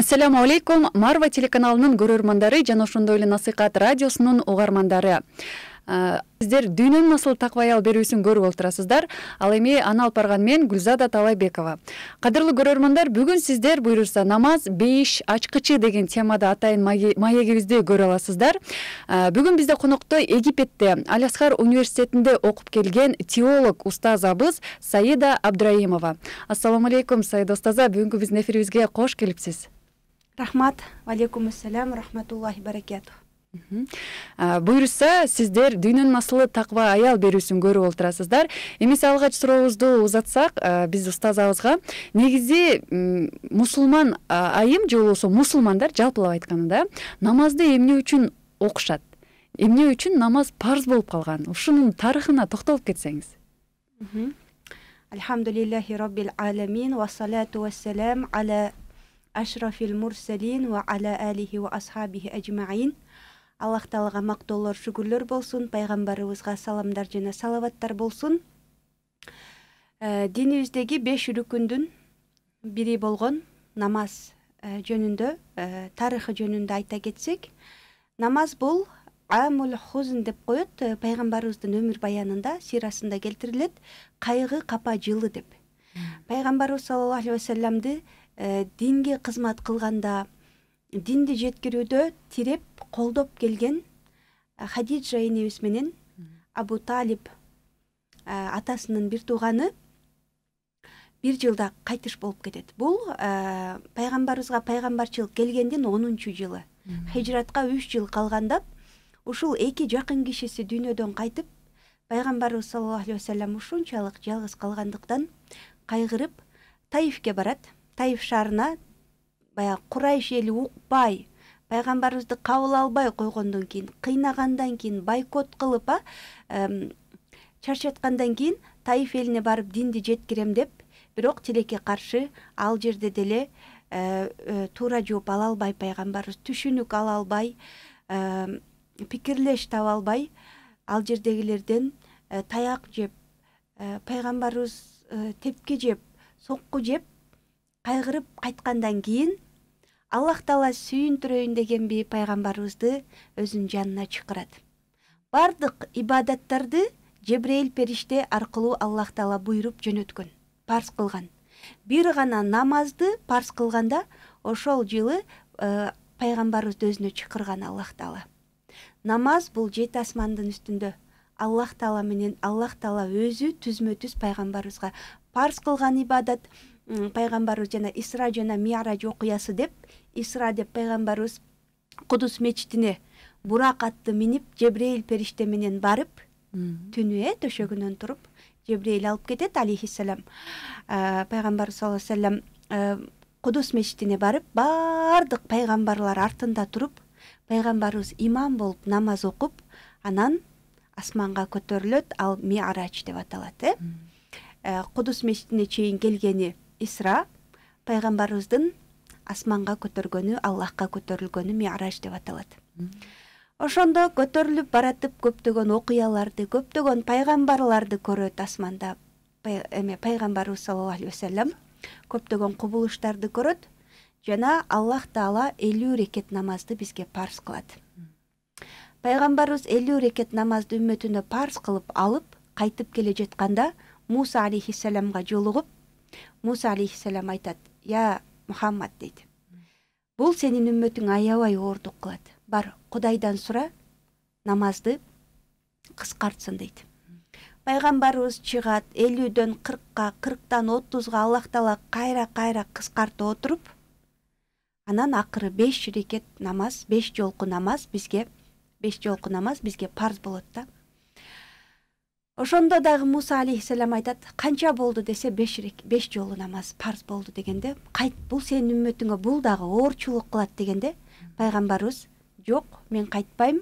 Ассаламу алейкум, Марва телеканалынын көрөрмандары жана ошондой эле насыйкат радиосунун угармандары. Ә, сиздер дүйнөнүн асыл такбаял берүүсүн көрүп отурасыздар. Ал эми аны алып барган мен Гүлзада Талайбекова. Кадырлуу көрөрмандар, бүгүн сиздер буюрса намаз бейиш ачкычы деген темада атайын маегибизди көрө аласыздар. Ә, бүгүн бизде конокто Египетте Аль Асхар университетинде окуп келген теолог устазабыз Саида Абдраимова. Ассаламу алейкум, Саида устаза, бүгүнкү биздин эфирибизге кош келипсиз рахмат алейкум ассалам рахматуллахи баракату буюрса сиздер дүйнөнүн масылы таква аял берүүсүн көрүп отурасыздар эмесе алгач сурообузду узатсак биз устазабызга негизи мусулман айым же болбосо мусулмандар жалпылап айтканда намазды эмне үчүн окушат эмне үчүн намаз парз болуп калган ушунун тарыхына токтолуп кетсеңиз алхамдулиллахи роббил аламин вассалату вассалам аля мурсалин ала алихи асхабихи ажмаин аллах таалага мактоолор шүгүрлөр болсун пайгамбарыбызга саламдар жана салаваттар болсун э, динибиздеги беш рүкүндүн бири болгон намаз э, жөнүндө э, тарыхы жөнүндө айта кетсек намаз бул амул хузн деп коет пайгамбарыбыздын өмүр баянында сирасында келтирилет кайгы капа жылы деп пайгамбарыбыз саллаллаху алейхи вассаламды Э, динге кызмат кылганда динди жеткирүүдө тиреп колдоп келген э, хадиджа энебиз менен абу талиб э, атасынын бир тууганы бир жылда кайтыш болуп кетет бул пайгамбарыбызга пайгамбарчылык келгендин онунчу жылы хижратка үч жыл калганда ушул эки жакын кишиси дүйнөдөн кайтып пайгамбарыбыз саллаллаху алейхи вассалам ушунчалык жалгыз калгандыктан кайгырып таифке барат шарына, баягы курайш эли укпай пайгамбарыбызды кабыл албай койгондон кийин кыйнагандан кийин бойкот кылып а чарчаткандан кийин таиф элине барып динди жеткирем деп бирок тилекке каршы ал жерде деле э, э, туура жооп ала албай пайгамбарыбыз түшүнүк ала албай пикирлеш таба албай ал жердегилерден э, таяқ жеп пайгамбарыбыз тепке жеп сокку жеп кайгырып кайткандан кийин аллах таала сүйүнтүрөйүн деген дегенби пайгамбарыбызды өзүнүн жанына чакырат баардык ибадаттарды жебрейил периште аркылуу аллах таала буйруп жөнөткөн парз кылган бир гана намазды парз кылганда ошол жылы э, пайгамбарыбызды өзүнө чакырган аллах таала намаз бул жети асмандын үстүндө аллах таала менен аллах таала өзү түзмө түз пайгамбарыбызга парз кылган ибадат пайгамбарыбыз жана исра жана миараж окуясы деп исра деп пайгамбарыбыз кудус мечитине бурак атты минип жебрейил периште менен барып түнү э төшөгүнөн туруп жебрейил алып кетет алейхисалам пайгамбарыбыз саллаллаху алейхи салам э, кудус мечитине барып баардык пайгамбарлар артында туруп пайгамбарыбыз имам болуп намаз окуп анан асманга көтөрүлөт ал миарач деп аталат э. э кудус мечитине чейин келгени исра пайгамбарыбыздын асманга көтөргөнү аллахка көтөрүлгөнү миараж деп аталат ошондо көтөрүлүп баратып көптөгөн окуяларды көптөгөн пайгамбарларды көрөт асманда эме пайгамбарыбыз саллаллаху алейхи васалам көптөгөн кубулуштарды көрөт жана аллах таала элүү рекет намазды бизге парз кылат пайгамбарыбыз элүү рекет намазды үммөтүнө парз кылып алып кайтып келе жатканда муса алейхисаламга жолугуп муса алейхисалам айтады я мұхаммад дейді бұл сенің үмметің аябай ордық қылады бар құдайдан сұра намазды қысқартсын дейді пайғамбарымыз шығады елуден қырыққа қырықтан отызға аллах тағала қайра қайра қысқартып отырып анан ақыры беш рекет намаз беш жолқы намаз бізге беш жолқы намаз бізге парыз болады да ошондо дагы муса алейхисалам айтат канча болду десе беш беш жолу намаз парз болду дегенде кайт бул сенин үммөтүңө бул дагы оорчулук кылат дегенде пайгамбарыбыз жок мен кайтпайм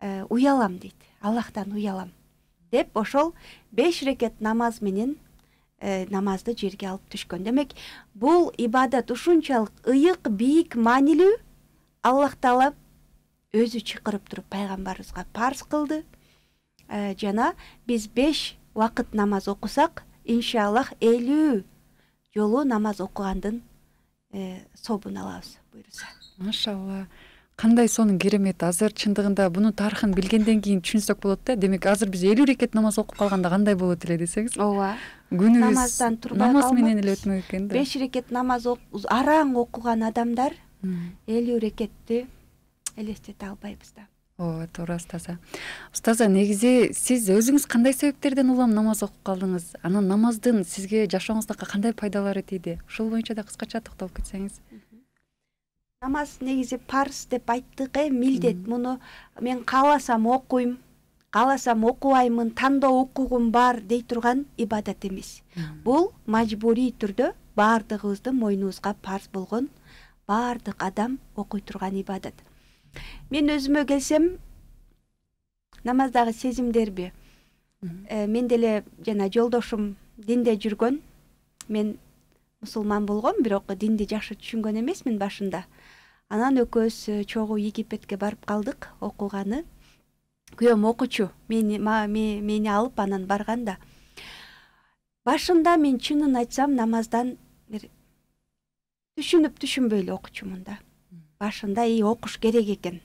э, уялам дейт аллахтан уялам деп ошол беш рекет намаз менен э, намазды жерге алып түшкөн демек бул ибадат ушунчалык ыйык бийик маанилүү аллах таала өзү чакырып туруп пайгамбарыбызга парз кылды Э, жана биз беш убакыт намаз окусак иншааллах элүү жолу намаз окугандын э, сообун алабыз буюрса машаалла кандай сонун керемет азыр чындыгында бунун тарыхын билгенден кийин түшүнсөк болот да демек азыр биз элүү рекет намаз окуп калганда кандай болот эле десеңиз ооба күнүөтурбай намаз менен эле өтмөк экен да беш рекет намаз араң окуган адамдар элүү рекетти элестете албайбыз да ооба туура устаза устаза негизи сиз өзүңүз кандай себептерден улам намаз окуп калдыңыз анан намаздын сизге жашооңуздакы кандай пайдалары тийди ушул боюнча да кыскача токтолуп кетсеңиз намаз негизи парз деп айттык э милдет муну мен кааласам окуйм кааласам окубаймын тандоо укугум бар дей турган ибадат эмес бул мажбурий түрдө баардыгыбыздын мойнубузга парз болгон баардык адам окуй турган ибадат мен өзүмө келсем намаздагы сезимдерби э, мен деле жана жолдошум динде жүргөн мен мусулман болгом бирок динди жакшы түшүнгөн эмесмин башында анан экөөбүз чогуу египетке барып калдык окуганы күйөөм окучу мени мени алып анан барган да башында мен чынын айтсам намаздан бир түшүнүп түшүнбөй эле окучумун да башында и окуш керек экен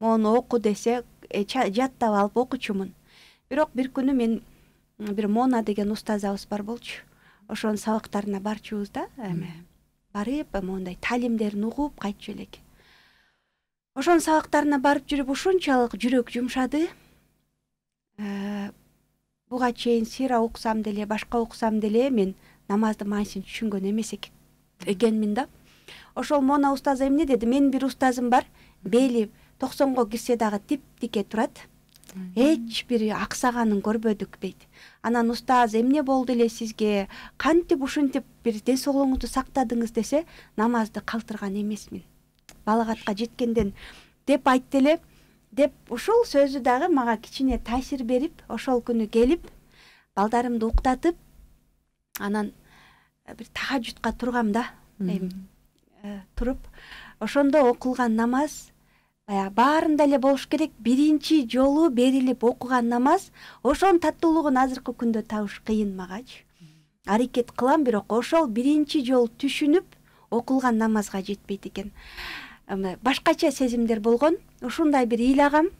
моуну оку десе э, жаттап алып окучумун бирок бир күнү мен бир мона деген устазабыз бар болчу ошонун сабактарына барчубуз да эме барып моундай таалимдерин угуп кайтчу элек ошонун сабактарына барып жүрүп ушунчалык жүрөк жумшады э, буга чейин сира уксам деле башка уксам деле мен намазды маанисин түшүнгөн эмес экенмин да ошол мона устазы эмне деди менин бир устазым бар бели токсонго кирсе дагы типтике турат эч бир аксаганын көрбөдүк дейт анан устаз эмне болду эле сизге кантип ушинтип бир ден соолугуңузду сактадыңыз десе намазды калтырган эмесмин балагатка жеткенден деп айтты эле деп ушул сөзү дагы мага кичине таасир берип ошол күнү келип балдарымды уктатып анан э, бир тахажутка тургам да эми Э, туруп ошондо окулган намаз баягы э, баарында эле болуш керек биринчи жолу берилип окуган намаз ошонун таттуулугун азыркы күндө табыш кыйын магачы аракет кылам бирок ошол биринчи жолу түшүнүп окулган намазга жетпейт экен э, башкача сезимдер болгон ушундай бир ыйлагам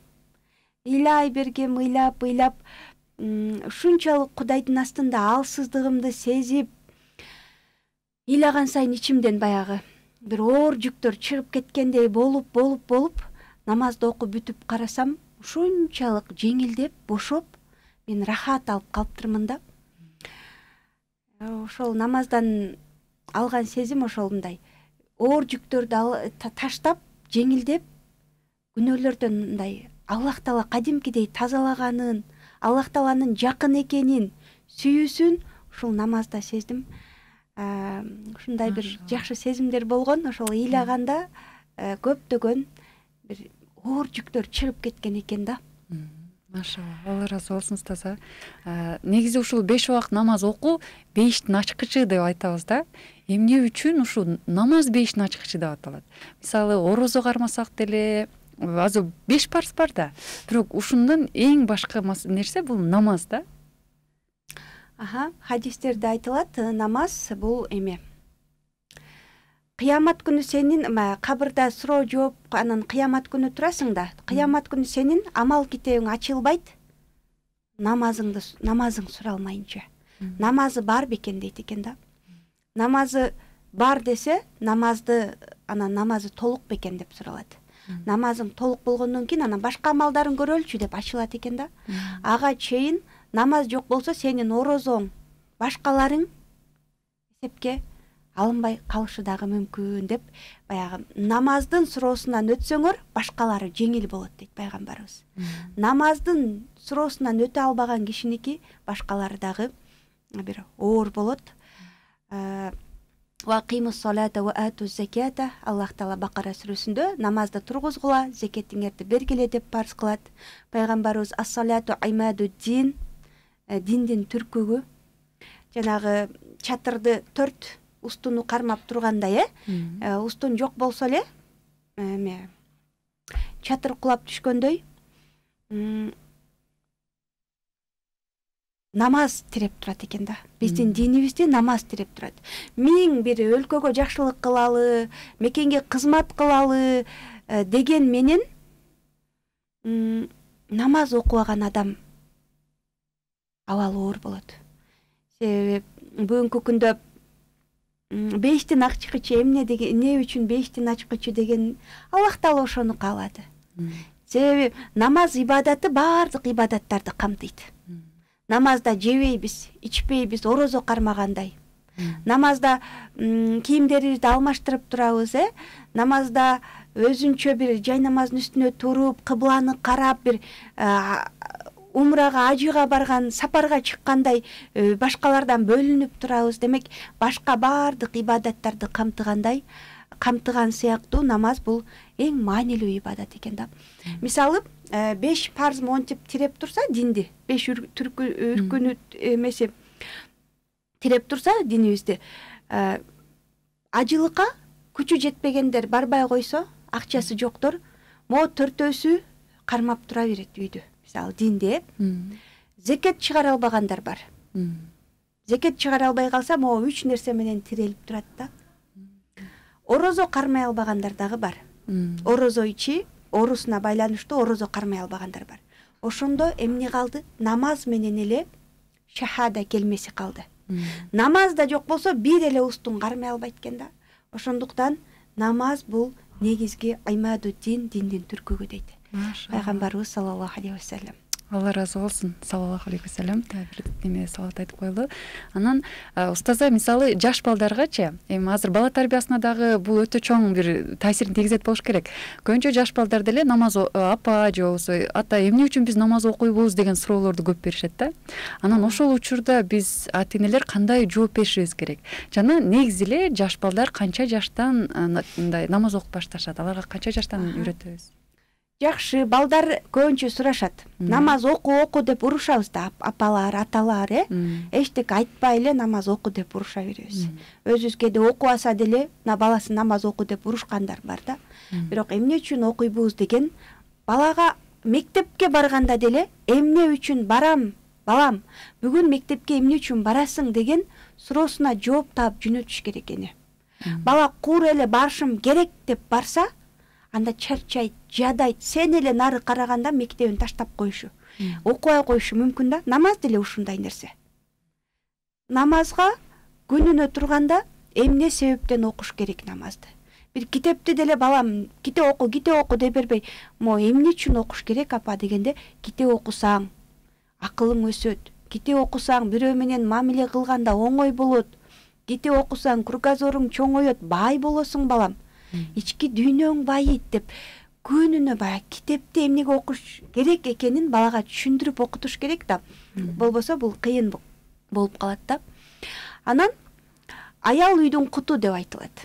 ыйлай бергем ыйлап ыйлап ушунчалык кудайдын астында алсыздыгымды сезип ыйлаган сайын ичимден баягы бир оор жүктөр чыгып кеткендей болуп болуп болуп намазды окуп бүтүп карасам ушунчалык жеңилдеп бошоп мен рахат алып калыптырмын да э, ошол намаздан алган сезим ошол мындай оор жүктөрдү таштап жеңилдеп күнөөлөрдөн мындай аллах таала кадимкидей тазалаганын аллах тааланын жакын экенин сүйүүсүн ушул намазда сездим ушундай бир жакшы сезимдер болгон ошол ыйлаганда э, көптөгөн бир оор жүктөр чыгып кеткен экен да машала алла ыраазы болсун устаза э, негизи ушул беш убак намаз окуу бейиштин ачкычы деп айтабыз да эмне үчүн ушул намаз бейиштин ачкычы деп аталат мисалы орозо кармасак деле азыр беш парз бар да бирок ушундун эң башкы нерсе бул намаз да аха хадистерде айтылады, намаз бұл еме Қиямат күні сенин қабырда сұрау жооп анан қиямат күні тұрасың да қиямат күні сенин амал китебиң ачылбайт намазыңды намазың сұралмайынша намазы бар бекен дейді екен да намазы бар десе намазды анан намазы толық бекен деп суралат намазың толық болғаннан кейін ана башқа амалдарын көрөлүчү деп ачылат экен да ага чейин намаз жоқ болсо сенин орозоң башкаларың эсепке алынбай калышы дагы мүмкүн деп баягы намаздын суроосунан өтсөңөр башкалары жеңил болот дейт пайгамбарыбыз намаздын суроосунан өтө албаган кишиники башкалары дагы бир оор болот аллах таала бакара сүрөсүндө намазды тургузгула зекетиңерди бергиле деп парз кылат пайгамбарыбыз ассалату имаду дин Э, диндин түркүгү жанагы чатырды төрт устуну кармап тургандай э? э устун жок болсо эле э, эме чатыр кулап түшкөндөй намаз тиреп турат экен да биздин динибизде намаз тиреп турат миң бир өлкөгө жакшылык кылалы мекенге кызмат кылалы деген менен намаз окубаган адам абалы оор болот себеби бүгүнкү күндө бейиштин ачкычы эмне деген эмне үчүн бейиштин ачкычы деген аллах таала ошону каалады себеби намаз ибадаты баардык ибадаттарды камтыйт намазда жебейбиз ичпейбиз орозо кармагандай намазда кийимдерибизди алмаштырып турабыз э намазда өзүнчө бир жай намаздын үстүнө туруп кыбланы карап бир умрага ажыга барган сапарга чыккандай э, башкалардан бөлүнүп турабыз демек башка баардык ибадаттарды камтыгандай камтыган сыяктуу намаз бул эң маанилүү ибадат экен да мисалы э, беш парз монтип тиреп турса динди беш үркүнү эмеси тиреп турса динибизди э, ажылыкка күчү жетпегендер барбай койсо акчасы жоктор могу төртөөсү кармап тура берет үйдү динде зекет чыгара албагандар бар зекет чыгара албай калса могу үч нерсе менен тирелип турат да орозо кармай албагандар дагы бар орозо ичи оорусуна байланыштуу орозо кармай албагандар бар ошондо эмне калды намаз менен эле шахада келмеси калды намазда жок болсо бир эле устун кармай албайт экен да ошондуктан намаз бул негизги амадудин диндин түркүгү дейт пайгамбарыбыз саллаллаху алейхи вассаллам алла ыраазы болсун саллаллаху алейхи вассаламдаг бир эме салаат айтып коелу анан устаза мисалы жаш балдаргачы эми азыр бала тарбиясына дагы бул өтө чоң бир таасирин тийгизет болуш керек көбүнчө жаш балдар деле намаз апа же болбосо ата эмне үчүн биз намаз окуйбуз деген суроолорду көп беришет да анан ошол учурда биз ата энелер кандай жооп беришибиз керек жана негизи эле жаш балдар канча жаштан мындай намаз окуп башташат аларга канча жаштан үйрөтөбүз жакшы балдар көбүнчө сурашат намаз оку оку деп урушабыз да апалар аталар э эчтеке айтпай эле намаз оку деп уруша беребиз өзүбүз кээде окубаса деле баласы намаз оку деп урушкандар бар да бирок эмне үчүн окуйбуз деген балага мектепке барганда деле эмне үчүн барам балам бүгүн мектепке эмне үчүн барасың деген суроосуна жооп таап жөнөтүш керек эне бала куур эле барышым керек деп барса анда чарчайт жадайт сен эле нары караганда мектебин таштап коюшу окубай коюшу мүмкүн да намаз деле ушундай нерсе намазга күнүнө турганда эмне себептен окуш керек намазды бир китепти деле балам китеп оку китеп оку дей бербей могу эмне үчүн окуш керек апа дегенде китеп окусаң акылың өсөт китеп окусаң бирөө менен мамиле кылганда оңой болот китеп окусаң кругозоруң чоңоет бай болосуң балам ички дүйнөң байыйт деп күнүнө баягы китепти эмнеге окуш керек экенин балага түшүндүрүп окутуш керек да болбосо бул кыйын болуп калат да анан аял үйдүн куту деп айтылат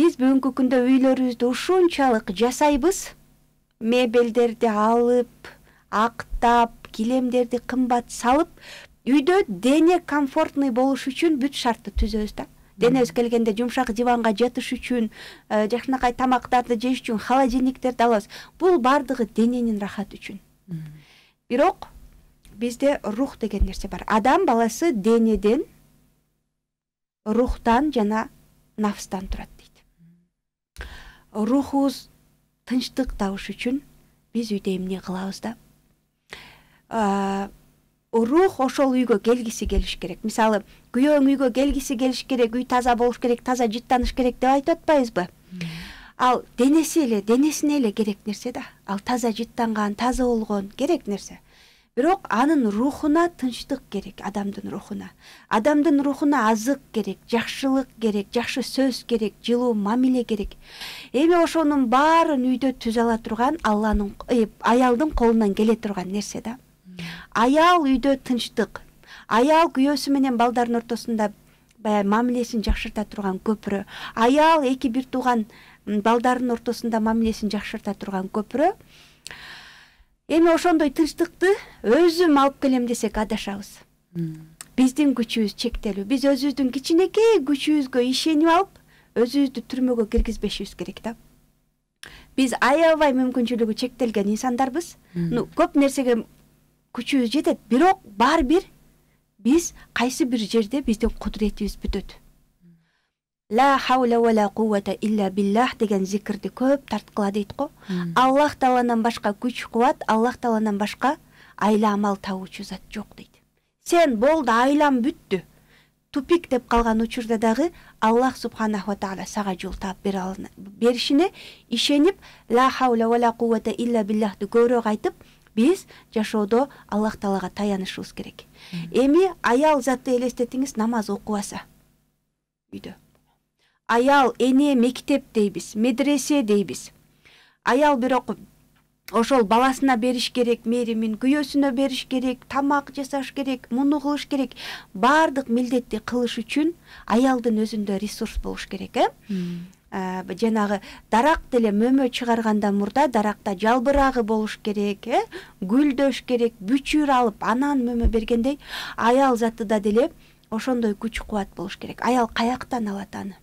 биз бүгүнкү күндө үйлөрүбүздү ушунчалык жасайбыз мебелдерди алып актап килемдерди кымбат салып үйдө дене комфортный болуш үчүн бүт шартты түзөбүз да денебиз келгенде жумшак диванга жатыш үчүн э, жакшынакай тамактарды жеш үчүн холодильниктерди алабыз бул баардыгы дененин рахаты үчүн бирок бизде рух деген нерсе бар адам баласы денеден рухтан жана нафстан турат дейт рухубуз тынчтык табыш үчүн биз үйдө эмне кылабыз да э, рух ошол үйгө келгиси келиш керек мисалы күйөөң үйгө келгиси келиш керек үй таза болуш керек таза жыттаныш керек деп айтып атпайбызбы ал денеси эле денесине эле керек нерсе да ал таза жыттанган таза болгон керек нерсе бирок анын рухуна тынчтык керек адамдын рухуна адамдын рухуна азык керек жакшылык керек жакшы сөз керек жылуу мамиле керек эми ошонун баарын үйдө түзө ала турган алланын э, аялдын колунан келе турган нерсе да аял үйдө тынчтык аял күйөөсү менен балдардын ортосунда баягы мамилесин жакшырта турган көпүрө аял эки бир тууган балдардын ортосунда мамилесин жакшырта турган көпүрө эми ошондой тынчтыкты өзүм алып келем десек адашабыз биздин күчүбүз чектелүү биз өзүбүздүн кичинекей күчүбүзгө ишенип алып өзүбүздү түрмөгө киргизбешибиз керек да биз аябай мүмкүнчүлүгү чектелген инсандарбыз көп нерсеге күчүбүз жетет бирок баары бир биз кайсы бир жерде биздин кудуретибиз бүтөт ла хауля уала куввата илля биллах деген зикирди көп тарткыла дейт го аллах тааладан башка күч кубат аллах тааладан башка айла амал табуучу зат жок дейт сен болду айлам бүттү тупик деп калган учурда дагы аллах субханаху таала сага жол таап беришине ишенип ла хауля уала куввата илля биллахты көбүрөөк айтып биз жашоодо аллах таалага таянышыбыз керек эми аял затты элестетиңиз намаз окубаса үйдө аял эне мектеп дейбиз медресе дейбиз аял бирок ошол баласына бериш керек мээримин күйөөсүнө бериш керек тамак жасаш керек муну кылыш керек баардык милдетти кылыш үчүн аялдын өзүндө ресурс болуш керек э Э, жанагы дарак деле мөмө чыгаргандан мурда даракта жалбырагы болуш керек э гүлдөш керек бүчүр алып анан мөмө бергендей аял затыда деле ошондой күч кубат болуш керек аял каяктан алат аны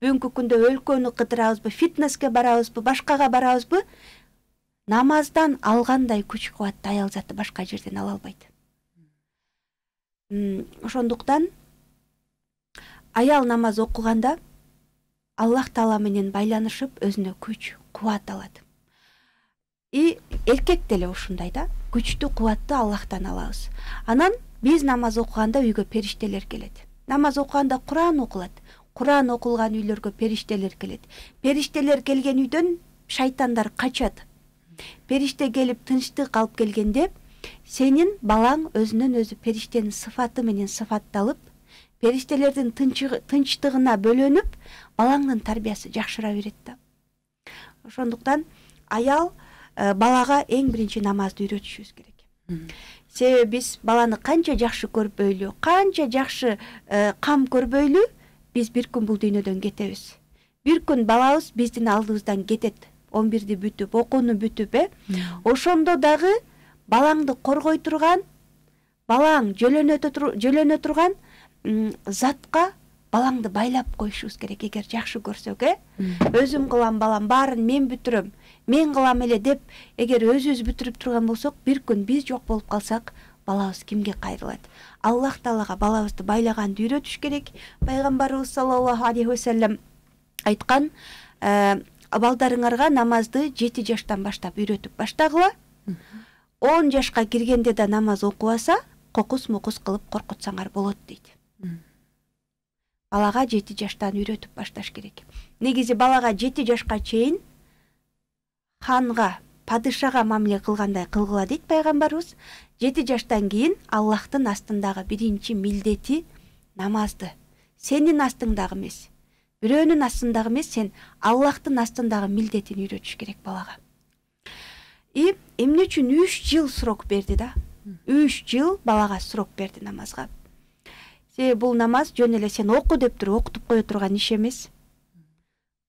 бүгүнкү күндө өлкөнү кыдырабызбы фитнеске барабызбы башкага барабызбы намаздан алгандай күч кубатты аял заты башка жерден ала албайт ошондуктан аял намаз окуганда аллах таала менен байланышып өзүнө күч кубат алат и эркек деле ушундай да күчтү кубатты аллахтан алабыз анан биз намаз окуганда үйгө периштелер келет намаз окуганда куран окулат куран окулган үйлөргө периштелер келет периштелер келген үйдөн шайтандар качат периште келип тынчтык алып келгенде сенин балаң өзүнөн өзү периштенин сыпаты менен сыпатталып периштелердин тынчтыгына бөлөнүп балаңдын тарбиясы жакшыра берет да ошондуктан аял э, балага эң биринчи намазды үйрөтүшүбүз керек себеби биз баланы канча жакшы көрбөйлү канча жакшы э, кам көрбөйлү биз бир күн бул дүйнөдөн кетебиз бир күн балабыз биздин алдыбыздан кетет он бирди бүтүп окууну бүтүп э ошондо дагы балаңды коргой турган балаң жөлөнө турган затка балаңды байлап коюшубуз керек эгер жакшы көрсөк э өзүм кылам балам баарын мен бүтүрөм мен кылам эле деп эгер өзүбүз бүтүрүп турган болсок бир күн биз жок болуп калсак балабыз кимге кайрылат аллах таалага балабызды байлаганды үйрөтүш керек пайгамбарыбыз саллаллаху алейхи вассалам айткан э, балдарыңарга намазды жети жаштан баштап үйрөтүп баштагыла он жашка киргенде да намаз окубаса кокус мокус кылып коркутсаңар болот дейт балага жети жаштан үйрөтүп башташ керек негизи балага жети жашка чейин ханга падышага мамиле кылгандай кылгыла дейт пайгамбарыбыз жети жаштан кийин аллахтын астындагы биринчи милдети намазды сенин астыңдагы эмес бирөөнүн астындагы эмес сен аллахтын астындагы милдетин үйрөтүш керек балага и эмне үчүн үч жыл срок берди да үч жыл балага срок берди намазга себеби бул намаз жөн эле сен оку деп туруп окутуп кое турган иш эмес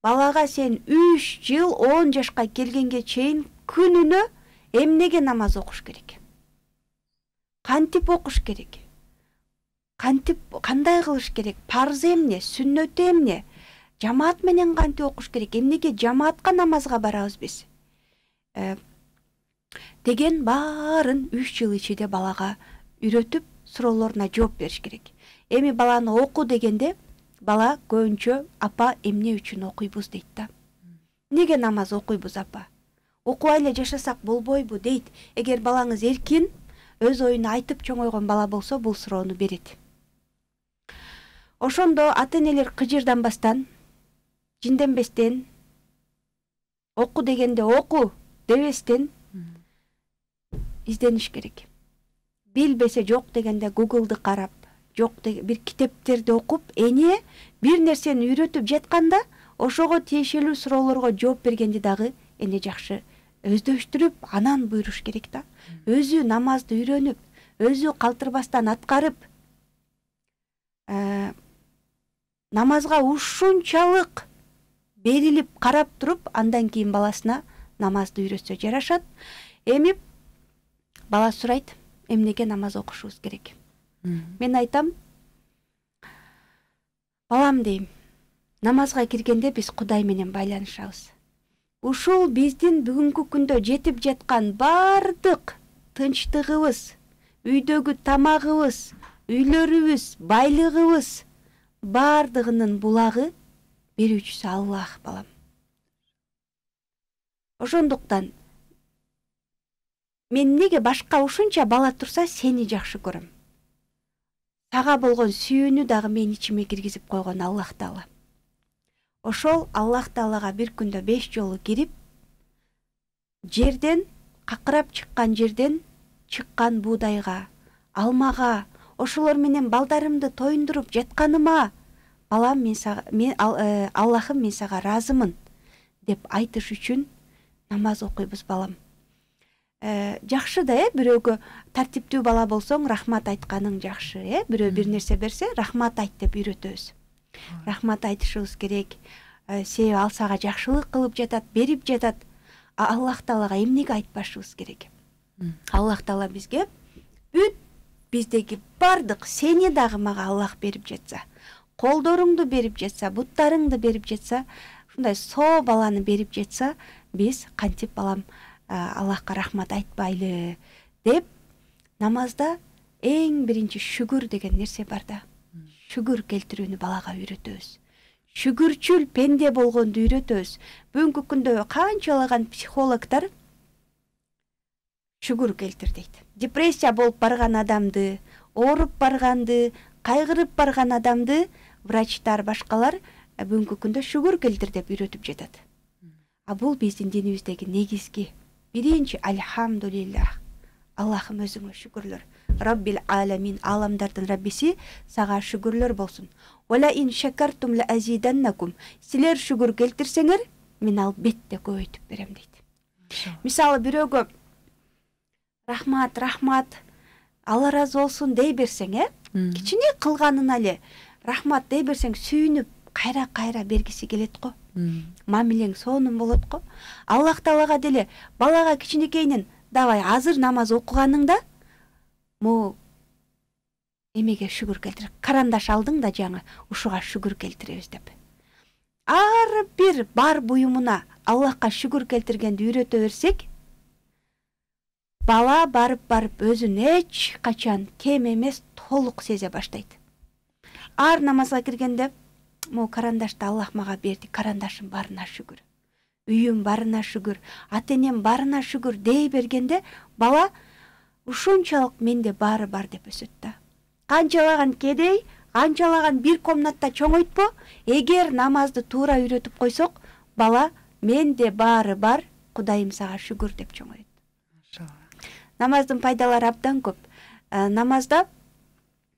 балага сен үч жыл он жашка келгенге чейин күнүнө эмнеге намаз окуш керек кантип окуш керек кантип кандай кылыш керек парзы эмне сүннөтү эмне жамаат менен кантип окуш керек эмнеге жамаатка намазга барабыз биз э, деген баарын үч жыл ичинде балага үйрөтүп суроолоруна жооп бериш керек эми баланы оку дегенде бала көбүнчө апа эмне үчүн окуйбуз дейт да эмнеге намаз окуйбуз апа окубай эле жашасак болбойбу дейт эгер балаңыз эркин өз оюн айтып чоңойгон бала болсо бул суроону берет ошондо ата энелер кыжырданбастан жинденбестен оку дегенде оку дебестен издениш керек билбесе жок дегенде гуглды карап жок деге бир китептерди окуп эне бир нерсени үйрөтүп жатканда ошого тиешелүү суроолорго жооп бергенди дагы эне жакшы өздөштүрүп анан буйруш керек да өзү намазды үйрөнүп өзү калтырбастан аткарып э, намазга ушунчалык берилип карап туруп андан кийин баласына намазды үйрөтсө жарашат эми бала сурайт эмнеге намаз окушубуз керек мен айтам балам дейм намазға киргенде біз құдай менен байланышабыз ушул биздин бүгүнкү күндө жетип жаткан баардык тынчтыгыбыз үйдөгү тамагыбыз үйлөрүбүз байлыгыбыз баардыгынын булагы берүүчүсү аллах балам ошондуктан мен неге башка ушунча бала турса сени жакшы көрөм сага болгон сүйүүнү дагы менин ичиме киргизип койгон аллах таала ошол аллах таалага бир күндө беш жолу кирип жерден какырап чыккан жерден чыккан буудайга алмага ошолор менен балдарымды тоюндуруп жатканыма балам мен сага э, аллахым мен сага ыраазымын деп айтыш үчүн намаз окуйбуз балам Э, жакшы да э бирөөгө тартиптүү бала болсоң рахмат айтканың жакшы э бирөө бир нерсе берсе рахмат айт деп үйрөтөбүз рахмат айтышыбыз керек э, себеби ал сага жакшылык кылып жатат берип жатат аллах таалага эмнеге айтпашыбыз керек аллах таала бизге бүт биздеги баардык сени дагы мага аллах берип жатса колдоруңду берип жатса буттарыңды берип жатса ушундай соо баланы берип жатса биз кантип балам аллахка рахмат айтпайлы деп намазда эң биринчи шүгүр деген нерсе бар да шүгүр келтирүүнү балага үйрөтөбүз шүгүрчүл пенде болгонду үйрөтөбүз бүгүнкү күндө канчалаган психологдор шүгүр келтир дейт депрессия болуп барган адамды ооруп барганды кайгырып барган адамды врачтар башкалар бүгүнкү күндө шүгүр келтир деп үйрөтүп жатат а бул биздин динибиздеги негизги биринчи альхамдулиллах аллахым өзүңө шүгүрлөр раббил аламин ааламдардын раббиси сага шүгүрлөр болсун силер шүгүр келтирсеңер мен албетте көбөйтүп берем дейт мисалы бирөөгө рахмат рахмат алла ыраазы болсун дей берсең э кичине кылганына эле рахмат дей берсең сүйүнүп кайра кайра бергиси келет го мамилең сонун болот го аллах таалага деле балага кичинекейинен давай азыр намаз окуганыңда могу эмеге шүгүр келтир карандаш алдың да жаңы ушуга шүгүр келтиребиз деп ар бир бар буюмуна аллахка шүгүр келтиргенди үйрөтө берсек бала барып барып өзүн эч качан кем эмес толук сезе баштайт ар намазга киргенде могу карандашты аллах мага берди карандашым баарына шүгүр үйүм барына шүгүр ата энем баарына шүгүр дей бергенде бала ушунчалык менде баары бар деп өсөт да канчалаган кедей канчалаган бир комнатта чоңойтпо эгер намазды туура үйрөтүп койсок бала менде баары бар кудайым сага шүгүр деп чоңоет намаздын пайдалары абдан көп э, намазда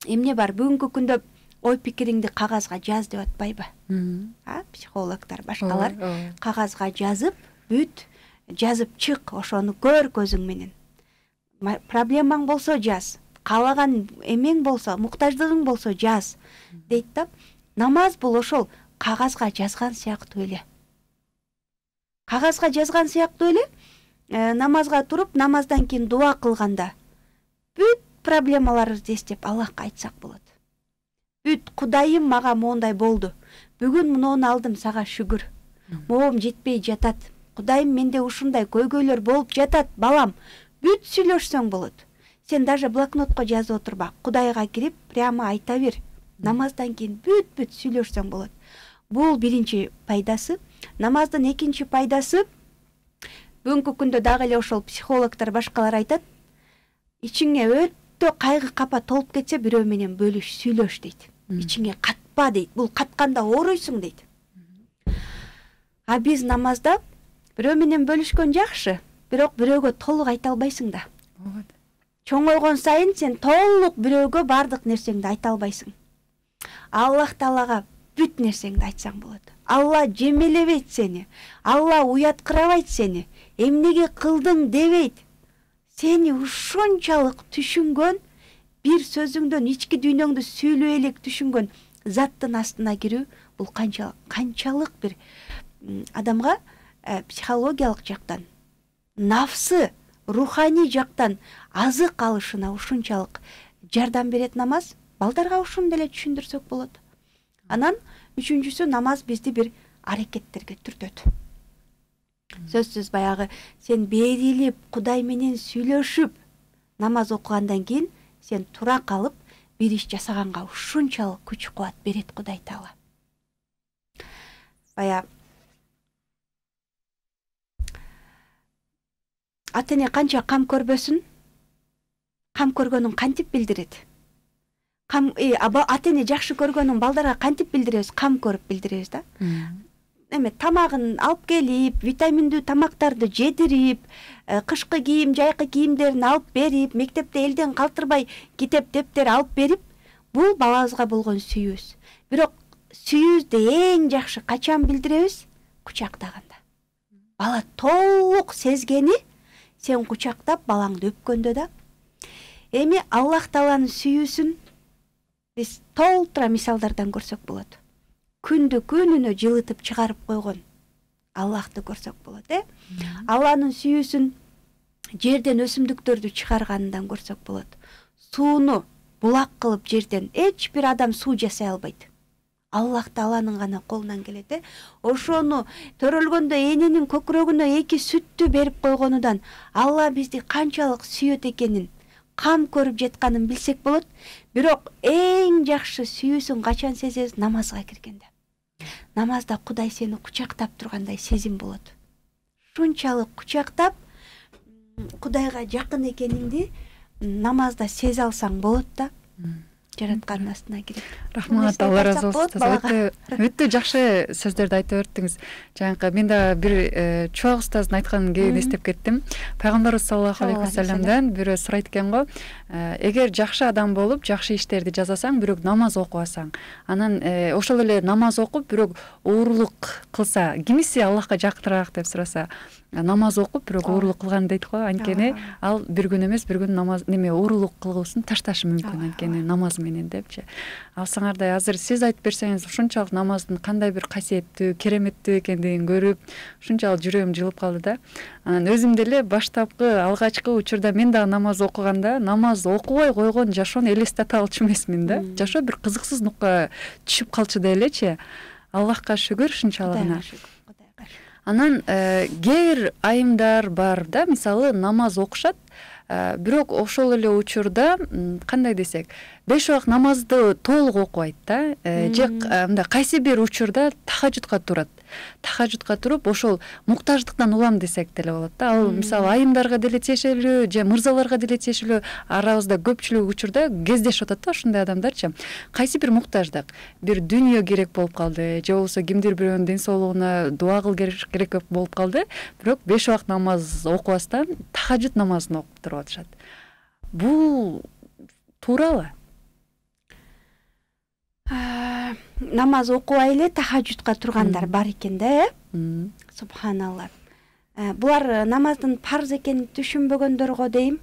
эмне бар бүгүнкү күндө ой пикириңди кагазга жаз деп атпайбы а психологтор башкалар кагазга жазып бүт жазып чык ошону көр көзүң менен проблемаң болсо жаз каалаган эмең болсо муктаждыгың болсо жаз дейт да намаз бул ошол кагазга жазган сыяктуу эле кагазга жазган сыяктуу эле э, намазга туруп намаздан кийин дуба кылганда бүт проблемаларыбызды эстеп аллахка айтсак болот бүт кудайым мага моундай болду бүгүн мынону алдым сага шүгүр могум жетпей жатат кудайым менде ушундай көйгөйлөр болуп жатат балам бүт сүйлөшсөң болот сен даже блокнотко жазып отурба кудайга кирип прямо айта бер намаздан кийин бүт бүт сүйлөшсөң болот бул биринчи пайдасы намаздын экинчи пайдасы бүгүнкү күндө дагы эле ошол психологдор башкалар айтат ичиңе өт кайгы капа толуп кетсе бирөө менен бөлүш сүйлөш дейт ичиңе катпа дейт бул катканда ооруйсуң дейт а биз намазда бирөө менен бөлүшкөн жакшы бирок бирөөгө толук айта албайсың даоба чоңойгон сайын сен толук бирөөгө баардык нерсеңди айта албайсың аллах таалага бүт нерсеңди айтсаң болот алла жемелебейт сени алла уяткырабайт сени эмнеге кылдың дебейт сени ушунчалык түшүнгөн бир сөзүңдөн ички дүйнөңдү сүйлөй элек түшүнгөн заттын астына кирүү бул канчалык канчалык бир адамга э, психологиялык жактан нафсы руханий жактан азык алышына ушунчалык жардам берет намаз балдарга ушуну деле түшүндүрсөк болот анан үчүнчүсү намаз бизди бир аракеттерге түртөт сөзсіз баяғы сен құдай менен сөйлесіп намаз оқығандан кейін сен тұра қалып бір жасағанға ушунчалык күч қуат берет құдай таала бая ата эне қам кам көрбөсүн кам көргөнүн кантип билдирет ата эне жакшы көргөнүн балдарга кантип билдиребиз кам көрүп билдиребиз да эме тамагын алып келип витаминдүү тамактарды жедирип э, кышкы кийим жайкы кийимдерин алып берип мектепте элден калтырбай китеп дептер алып берип бул балабызга болгон сүйүүбүз бирок сүйүүбүздү эң жакшы качан билдиребиз кучактаганда бала толук сезгени сен кучактап балаңды өпкөндө да эми аллах тааланын сүйүүсүн биз толтура мисалдардан көрсөк болот күндү күнүнө жылытып чыгарып койгон аллахты көрсөк болот э алланын сүйүүсүн жерден өсүмдүктөрдү чыгарганыдан көрсөк болот сууну булак кылып жерден эч бир адам суу жасай албайт аллах тааланын гана колунан келет э ошону төрөлгөндө эненин көкүрөгүнө эки сүттү берип койгонудан алла бизди канчалык сүйөт экенин кам көрүп жатканын билсек болот бирок эң жакшы сүйүүсүн качан сезебиз намазга киргенде намазда кудай сени кучактап тургандай сезим болот ушунчалык кучактап кудайга жакын экениңди намазда сезе алсаң болот да жараткандын астына кирип рахмат алла ыраазы болсун өтө өтө жакшы сөздөрдү айтып өттүңүз жанагы мен дагы бир э, чубак устаздын айткан кепин эстеп кеттим пайгамбарыбыз саллаллаху алейхи вассаламдан бирөө сурайт экен го Э, эгер жакшы адам болуп жакшы иштерди жасасаң бирок намаз окубасаң анан э, ошол эле намаз окуп бирок уурулук кылса кимиси аллахка жакыраак деп сураса намаз окуп бирок уурулук кылган дейт го анткени ал бир күн эмес бир күн намаз неме уурулук кылуусун ташташы мүмкүн анткени намаз менен депчи арда азыр сиз айтып берсеңиз ушунчалык намаздын кандай бир касиеттүү кереметтүү экендигин көрүп ушунчалык жүрөгүм жылып калды да анан өзүм деле баштапкы алгачкы учурда мен дагы намаз окуганда намаз окубой койгон жашоону элестете алчу эмесмин да жашоо бир кызыксыз нукка түшүп калчудай элечи аллахка шүгүр ушунчалыгына анан э, кээ бир айымдар бар да мисалы намаз окушат Э, бирок ошол эле учурда кандай десек беш убак намазды толук окубайт да э, же э, мындай кайсы бир учурда тахажудка турат тахажудка туруп ошол муктаждыктан улам десек деле болот да ал мисалы айымдарга деле тиешелүү же мырзаларга деле тиешелүү арабызда көпчүлүк учурда кездешип атат да ушундай адамдарчы кайсы бир муктаждык бир дүнүйө керек болуп калды же болбосо кимдир бирөөнүн ден соолугуна дуба кыл керек болуп калды бирок беш убак намаз окубастан тахажуд намазын окуп туруп атышат бул туурабы Э, намаз окуп эле тахажжудка тургандар бар экен э, э, да э субханалла булар намаздын парз экенин түшүнбөгөндөр го дейм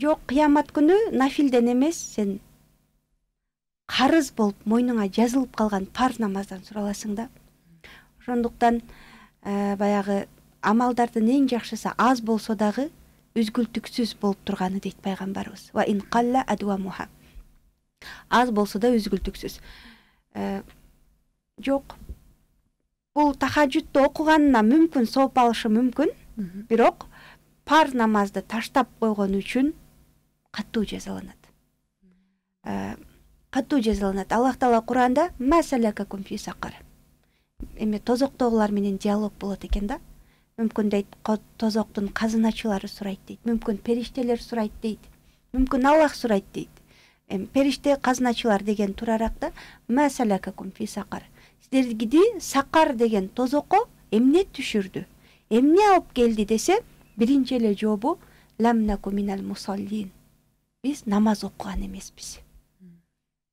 жок кыямат күнү нафилден эмес сен карыз болуп мойнуңа жазылып калган парз намаздан сураласың да ошондуктан баягы амалдардын эң жакшысы аз болсо дагы үзгүлтүксүз болуп турганы дейт пайгамбарыбыз аз болсо да үзгүлтүксүз э, жок бул тахаджутту окуганына мүмкүн сооп алышы мүмкүн бирок парз намазды таштап койгону үчүн катуу жазаланат э, катуу жазаланат аллах таала куранда эме тозоктогулар менен диалог болот экен да мүмкүн дейт тозоктун казыначылары сурайт дейт мүмкүн периштелер сурайт дейт мүмкүн аллах сурайт дейт периште казначылар деген тураракта масалакакум фи сакар силерди сакар деген тозокко эмне түшүрдү эмне алып келди десе биринчи эле жообу ламнаку минал мусаллин биз намаз окуган эмеспиз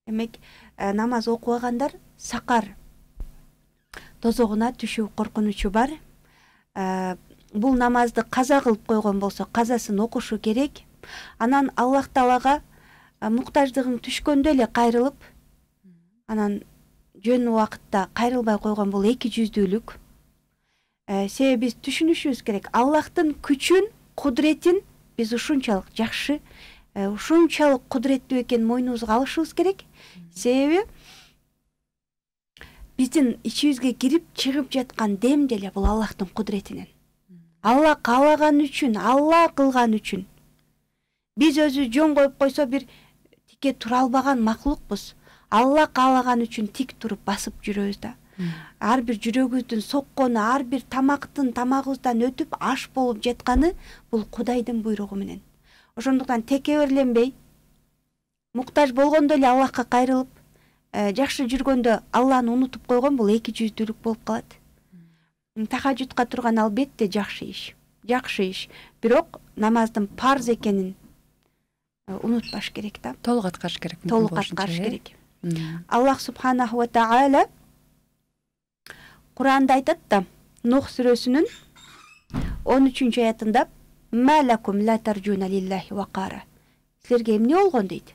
демек намаз окубагандар сакар тозогуна түшүү коркунучу бар бул намазды каза кылып койгон болсо казасын окушу керек анан аллах таалага муктаждыгың түшкөндө эле кайрылып анан жөн убакытта кайрылбай койгон бул эки жүздүүлүк э, себеби биз түшүнүшүбүз керек аллахтын күчүн кудуретин биз ушунчалык жакшы э, ушунчалык кудуреттүү экенин мойнубузга алышыбыз керек себеби биздин ичибизге кирип чыгып жаткан дем деле бул аллахтын кудуретинен алла каалаган үчүн алла кылган үчүн биз өзүбүз жөн коюп койсо бир тикке тура албаган макулукпуз алла каалаган үчүн тик туруп басып жүрөбүз да ар бир жүрөгүбүздүн соккону ар бир тамактын тамагыбыздан өтүп аш болуп жатканы бул кудайдын буйругу менен ошондуктан текеберленбей муктаж болгондо эле аллахка кайрылып э, жакшы жүргөндө алланы унутуп койгон бул эки жүздүүлүк болуп калат тахажудка турган албетте жакшы иш жакшы иш бирок намаздын парз экенин ұмытпаш э, керек та атқарыш керек атқарыш керек аллах субханаху ва тағала құранда айтады да нух сүресінің он үшінші аятында сіздерге эмне болгон дейт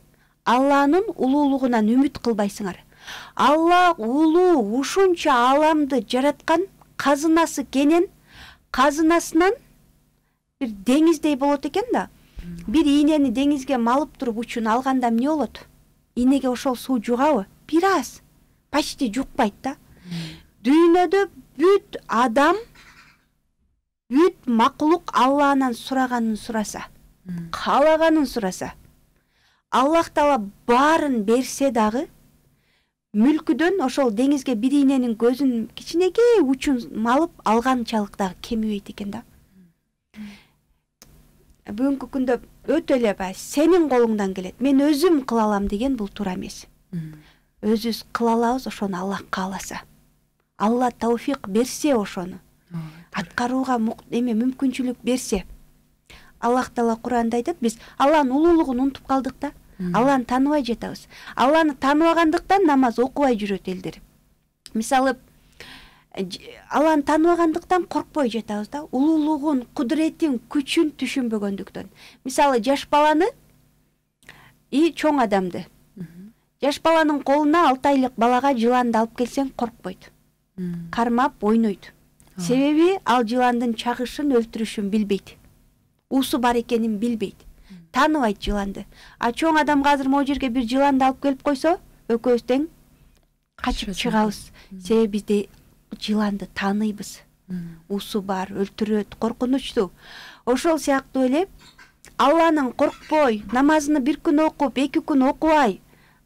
алланын улуулугунан үмүт кылбайсыңар алла улуу ушунча ааламды жараткан казынасы кенен казынасынан бир деңиздей болот экен да бир ийнени деңизге малып туруп учун алганда эмне болот ийнеге ошол суу жугабы бир аз почти жукпайт да дүйнөдө бүт адам бүт макулук алланан сураганын сураса каалаганын сураса аллах таала баарын берсе дагы мүлкүдөн ошол деңизге бир ийненин көзүн кичинекей учун малып алганчалык дагы кемибейт экен да бүгінгі күнде өтө эле баягы сенин колуңдан келет мен өзүм кыла алам деген бул туура эмес өзүбүз кыла алабыз ошону аллах кааласа алла тауфик берсе ошону аткарууга эме мүмкүнчүлүк берсе аллах таала куранда айтат биз алланын улуулугун унутуп калдык да алланы тааныбай жатабыз алланы тааныбагандыктан намаз окубай жүрөт элдер мисалы алланы тааныбагандыктан коркпой жатабыз да улуулугун кудуретин күчүн түшүнбөгөндүктөн мисалы жаш баланы и чоң адамды жаш баланын колуна алты айлык балага жыланды алып келсең коркпойт кармап ойнойт себеби ал жыландын чагышын өлтүрүшүн билбейт уусу бар экенин билбейт тааныбайт жыланды а чоң адамга азыр могу жерге бир жыланды алып келип койсо экөөбүз тең качып чыгабыз себеби бизди жыланды тааныйбыз уусу бар өлтүрөт коркунучтуу ошол сыяктуу эле алланын коркпой намазыны бир күн окуп эки күн окубай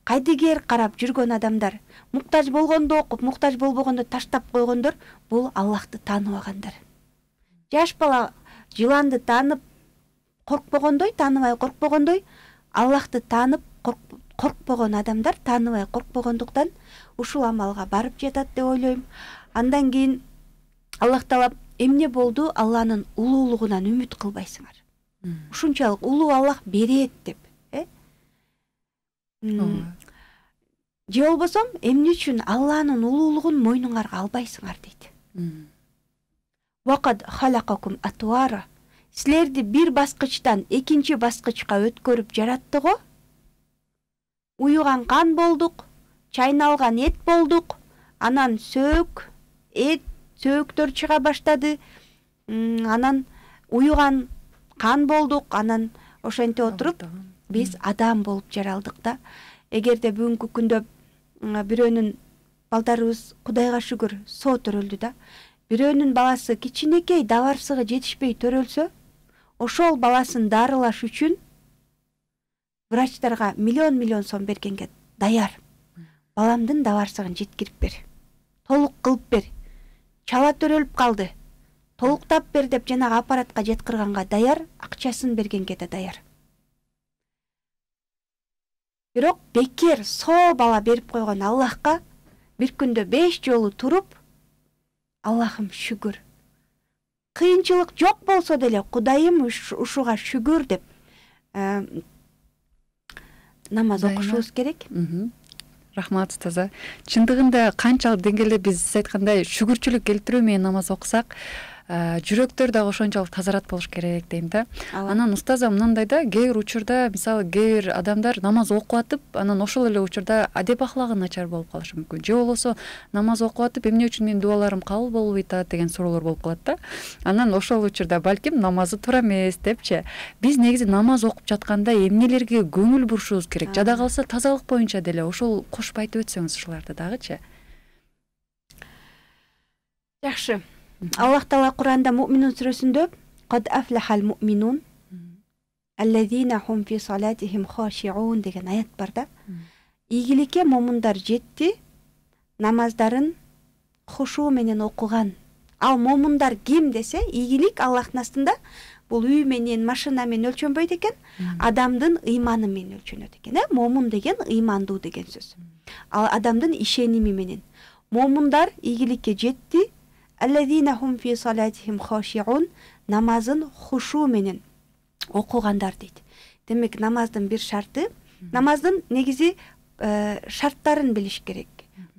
кайдыгер карап жүргөн адамдар муктаж болгондо окуп муктаж болбогондо таштап койгондор бул аллахты тааныбагандар жаш бала жыланды таанып коркпогондой тааныбай коркпогондой аллахты таанып коркпогон адамдар тааныбай коркпогондуктан ушул амалга барып жатат деп ойлойм андан кийин аллах таала эмне болду алланын улуулугунан үмүт кылбайсыңар ушунчалык улуу аллах берет деп э же болбосо эмне үчүн алланын улуулугун мойнуңарга албайсыңар дейт вакад халакакум атуара силерди бир баскычтан экинчи баскычка өткөрүп жаратты го уюган кан болдук чайналган эт болдук анан сөөк эт сөөктөр чыга баштады анан уюган кан болдук анан ошентип отуруп биз адам болуп жаралдык да эгерде бүгүнкү күндө бирөөнүн балдарыбыз кудайга шүгүр соо төрөлдү да бирөөнүн баласы кичинекей дабарсыгы жетишпей төрөлсө ошол баласын дарылаш үчүн врачтарга миллион миллион сом бергенге даяр баламдын дабарсыгын жеткирип бер толук кылып бер чала төрөлүп калды толуктап бер деп жанагы аппаратка жеткырганга даяр акчасын бергенге да даяр бирок бекер соо бала берип койгон аллахка бир күндө беш жолу туруп аллахым шүгүр кыйынчылык жок болсо деле кудайым ушуга шүгүр деп э, намаз окушубуз керек рахмат ұстаза чындыгында қаншалық деңгээлде биз сиз айткандай шүгүрчүлүк келтирүү менен намаз окусак Э, жүрөктөр дагы ошончолук тазарат болуш керек дейм да анан устаза ам мындай да кээ бир учурда мисалы кээ бир адамдар намаз окуп атып анан ошол эле учурда адеп ахлагы начар болуп калышы мүмкүн же болбосо намаз окуп атып эмне үчүн менин дубаларым кабыл болбой атат деген суроолор болуп калат да анан ошол учурда балким намазы туура эмес депчи биз негизи намаз окуп жатканда эмнелерге көңүл бурушубуз керек жада калса тазалык боюнча деле ошол кошуп айтып өтсөңүз ушуларды дагычы жакшы аллах таала куранда муминун сүрөсүндө кад афлахал муминун хум фи салатихим деген аят бар да игілікке момундар жетті намаздарын хушу менен оқыған ал момундар ким десе ийгилик аллахтын астында бұл үй менен машина менен өлчөнбөйт экен адамдын ыйманы менен өлчөнөт экен э момун деген ыймандуу деген сөз ал адамдын ишеними менен момундар ийгиликке жетти الذين фи في صلاتهم намазын хушу менен окугандар дейт демек намаздын бир шарты намаздын негизи э, шарттарын билиш керек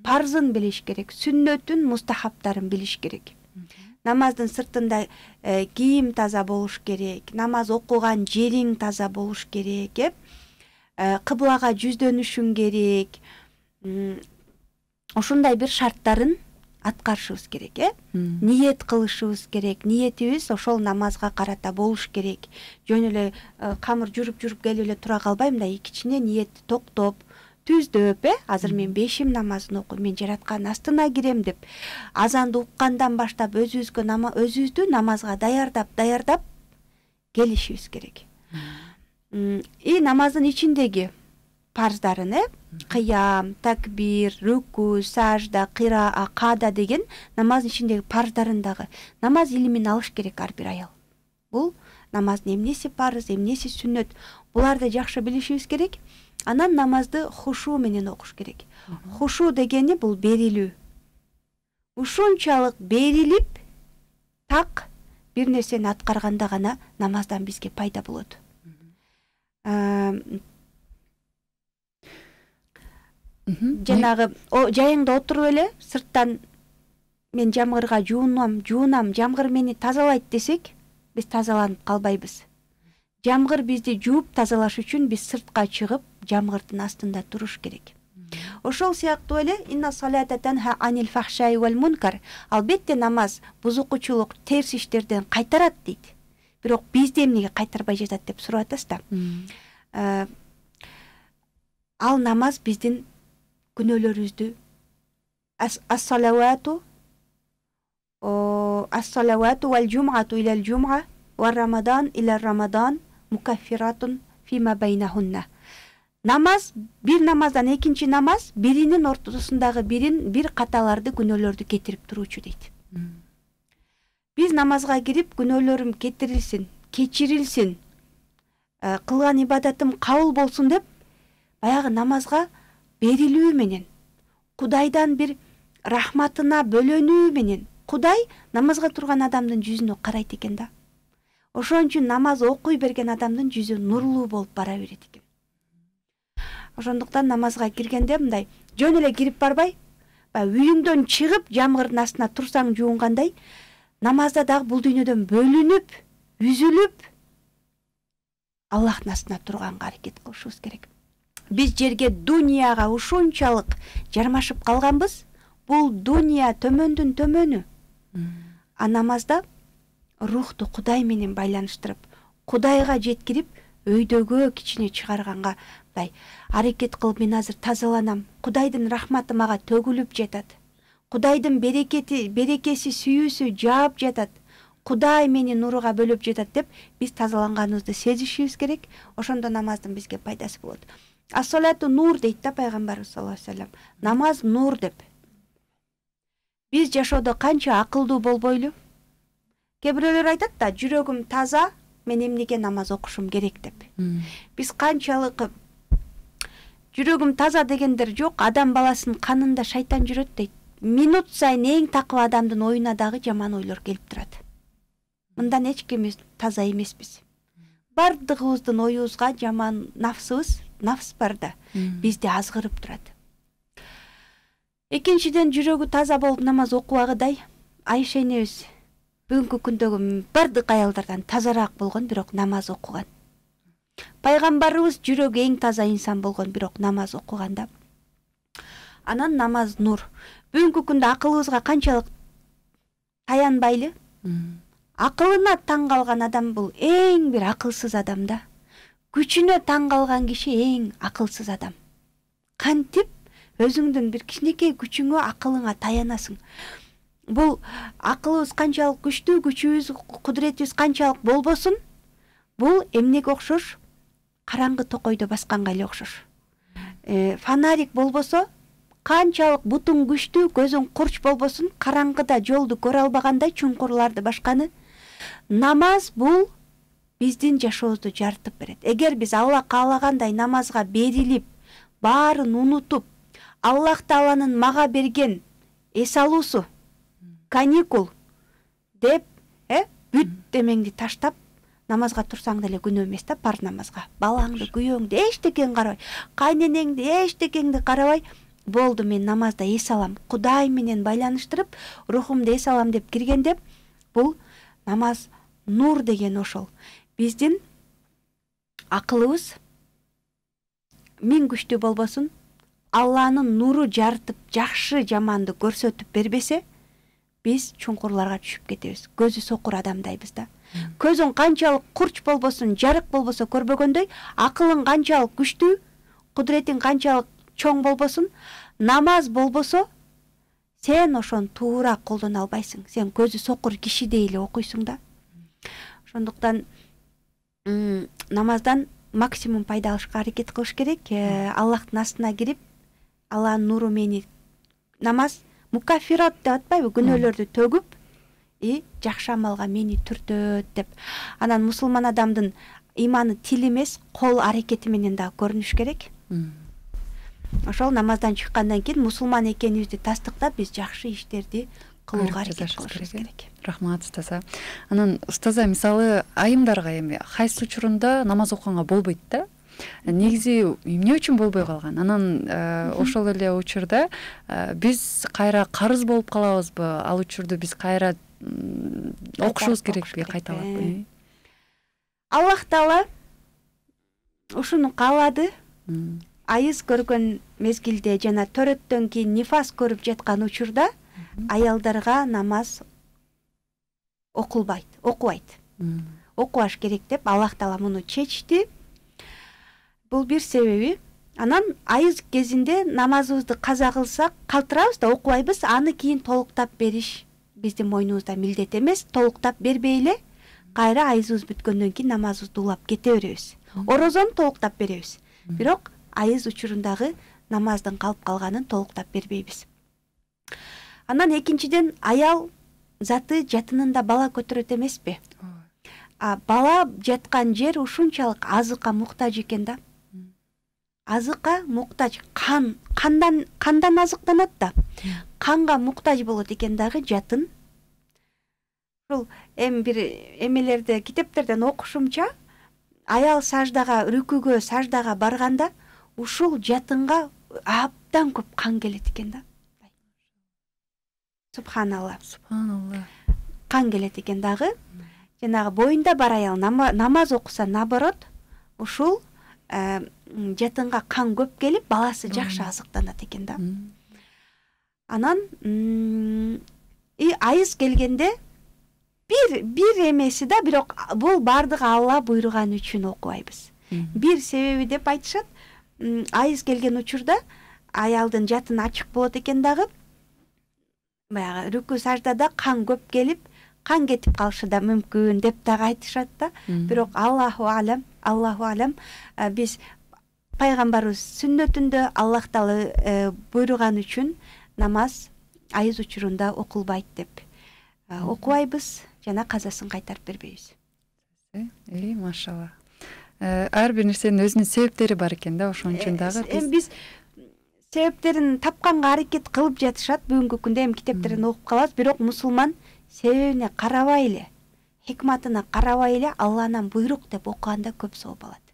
парзын билиш керек сүннөтүн мустахабтарын билиш керек намаздын сыртында э, кийим таза болуш керек намаз окуган жериң таза болуш керек э кыблага э, жүздөнүшүң керек ушундай бир шарттарын аткарышыбыз керек э ниет кылышыбыз керек ниетибиз ошол намазга карата болуш керек жөн эле э, камыр жууруп журуп келип эле тура калбай мындай кичине ниетт токтоп түздөп э азыр мен бешим намазын окуйм мен жараткандын астына кирем деп азанды уккандан баштап өзүбүзгө өзүбүздү намазга даярдап даярдап келишибиз керек и намаздын ичиндеги парздарын э кыям такбир рүку сажда кыйра акаада деген намаздын ичиндеги парздарын дагы намаз илимин алыш керек ар бир аял бул намаздын эмнеси парыз эмнеси сүннөт буларды жакшы билишибиз керек анан намазды хушу менен окуш керек хушу дегени бул берилүү ушунчалык берилип так бир нерсени аткарганда гана намаздан бизге пайда болот жанагы жайыңда отуруп эле сырттан мен жамгырга жуунам жуунам жамгыр мени тазалайт десек биз тазаланып калбайбыз жамгыр бизди жууп тазалаш үчүн биз сыртка чыгып жамгырдын астында туруш керек ошол сыяктуу эле албетте намаз бузукучулук терс иштерден кайтарат дейт бирок бизди эмнеге кайтарбай жатат деп сурап атасыз да ә, ал намаз биздин күнөөлөрүбүздү ассалавату ассалавату уал жумату илал жума уа рамадан рамадан мукаффиратун фима байнахунна намаз бир намаздан экинчи намаз биринин ортосундагы бирин бир каталарды күнөөлөрдү кетирип туруучу дейт биз намазга кирип күнөөлөрүм кетирилсин кечирилсин кылган ибадатым кабыл болсун деп баягы намазга берилүү менен кудайдан бир рахматына бөлөнүү менен кудай намазга турган адамдын жүзүнө карайт экен да ошон үчүн намаз окуй берген адамдын жүзү нурлуу болуп бара берет экен ошондуктан намазга киргенде мындай жөн эле кирип барбай баягы үйүңдөн чыгып жамгырдын астына турсаң жуунгандай намазда дагы бул дүйнөдөн бөлүнүп үзүлүп аллахтын астына турганга аракет кылышыбыз керек биз жерге дунияга ушунчалык жармашып калганбыз бул дунья төмөндүн төмөнү а намазда рухту кудай менен байланыштырып кудайга жеткирип өйдөгө кичине чыгарганга мындай аракет кылып мен азыр тазаланам кудайдын рахматы мага төгүлүп жатат кудайдын берекети берекеси сүйүүсү жаап жатат кудай мени нурга бөлөп жатат деп биз тазаланганыбызды сезишибиз керек ошондо намаздын бизге пайдасы болот ассалату нур дейт да пайгамбарыбыз саллаллаху алейхи алейхим намаз нур деп биз жашоодо канча акылдуу болбойлу кээ бирөөлөр айтат да жүрөгүм таза мен эмнеге намаз окушум керек деп биз канчалык жүрөгүм таза дегендер жок адам баласынын канында шайтан жүрөт дейт минут сайын эң такыба адамдын оюна дагы жаман ойлор келип турат мындан эч кимибиз таза эмеспиз баардыгыбыздын оюбузга жаман нафсыбыз нафс бар да бизди азгырып турат экинчиден жүрөгү таза болуп намаз окубагыдай айша энебиз бүгүнкү күндөгү баардык аялдардан тазараак болгон бирок намаз окуган пайгамбарыбыз жүрөгү эң таза инсан болгон бирок намаз окуган да анан намаз нур бүгүнкү күндө акылыбызга канчалык таянбайлы акылына таң калган адам бул эң бир акылсыз адам да күчүнө таң калган киши эң акылсыз адам кантип өзүңдүн бир кичинекей күчүңө акылыңа таянасың бул акылыбыз канчалык күчтүү күчүбүз кудуретибиз канчалык болбосун бул эмнеге окшош караңгы токойду басканга эле окшош э, фонарик болбосо канчалык бутуң күчтүү көзүң курч болбосун караңгыда жолду көрө албагандай чуңкурларды башканы намаз бул биздин жашообузду жартып берет эгер биз алла каалагандай намазга берилип баарын унутуп аллах тааланын мага берген эс алуусу каникул деп э бүт демеңди таштап намазга турсаң деле күнөө эмес да парз намазга балаңды күйөөңдү эчтекеңи карабай кайненеңди эчтекеңди карабай болду мен намазда эс алам кудай менен байланыштырып рухумду эс алам деп киргенде бул намаз нур деген ошол биздин акылыбыз миң күчтүү болбосун алланын нуру жарытып жакшы жаманды көрсөтүп бербесе биз чуңкурларга түшүп кетебиз көзү сокур адамдайбыз да көзүң канчалык курч болбосун жарык болбосо көрбөгөндөй акылың канчалык күчтүү кудуретиң канчалык чоң болбосун намаз болбосо сен ошону туура колдоно албайсың сен көзү сокур кишидей эле окуйсуң да ошондуктан намаздан максимум пайда алышка аракет кылыш керек э, аллахтын астына кирип алланын нуру мени намаз мукафирот деп атпайбы күнөөлөрдү төгүп и жакшы амалга мени түртөт деп анан мусулман адамдын ыйманы тил эмес кол аракети менен дагы көрүнүш керек ошол намаздан чыккандан кийин мусулман экенибизди тастыктап биз жакшы иштерди қылуға әрекет кылышыбыз керек рахмат ұстаза анан ұстаза мисалы айымдарға эми кайсы учурунда намаз окуганга болбойт да негизи эмне үчүн болбой калган анан э, ошол эле учурда э, биз кайра карыз болуп калабызбы ал учурду биз кайра окушубуз керекпи кайталап э? аллах таала ушуну каалады айыз көргөн мезгилде жана төрөттөн кийин нифас көрүп жаткан учурда аялдарга намаз окулбайт окубайт окубаш керек деп аллах таала муну чечти бул бир себеби анан айыз кезинде намазыбызды каза кылсак калтырабыз да окубайбыз аны кийин толуктап бериш биздин мойнубузда милдет эмес толуктап бербей эле кайра айызыбыз бүткөндөн кийин намазыбызды улап кете беребиз орозону толуктап беребиз бирок айыз учурундагы намаздын калып калганын толуктап бербейбиз анан экинчиден аял заты жатынында бала көтөрөт эмеспи ооба бала жаткан жер ушунчалык азыкка муктаж экен да азыкка муктаж кан кандан кандан азыктанат да канга муктаж болот экен дагы жатын ушул эми бир эмелерде китептерден окушумча аял саждага рүкүгө саждага барганда ушул жатынга абдан көп кан келет экен да субханалла субханалла кан келет экен дагы жанагы боюнда бар аял намаз окуса наоборот ушул э, жатынга кан көп келип баласы жакшы азыктанат экен да анан и айыз келгенде бир бир эмеси да бирок бул баардыгы алла буйруган үчүн окубайбыз бир себеби деп айтышат айыз келген учурда аялдын жатыны ачык болот экен дагы баягы саждада кан көп келип кан кетип калышы да мүмкүн деп дагы айтышат да бирок аллаху алам аллаху алам э, биз пайгамбарыбыз сүннөтүндө аллах таала э, буйруган үчүн намаз айыз учурунда окулбайт деп э, окубайбыз жана казасын кайтарып бербейбиз машалла ар бир нерсенин өзүнүн себептери бар экен да ошон үчүн дагы биз себептерин тапканга аракет кылып жатышат бүгүнкү күндө эми китептерин окуп калабыз бирок мусулман себебине карабай эле хикматына карабай эле алланан буйрук деп окуганда көп сооп алат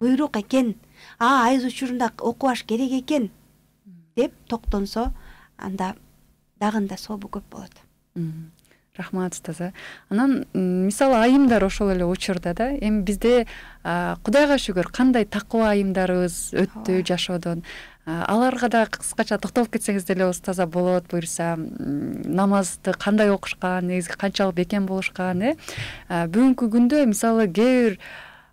буйрук экен а айыз учурунда окубаш керек экен деп токтонсо анда дагы да сообу көп болот рахмат устаз анан мисалы айымдар ошол эле учурда да эми бизде кудайга шүгүр кандай такыба айымдарыбыз өттү жашоодон аларга да кыскача токтолуп кетсеңиз деле таза болот буюрса намазды кандай окушкан негизи канчалык бекем болушкан э бүгүнкү күндө мисалы кээ бир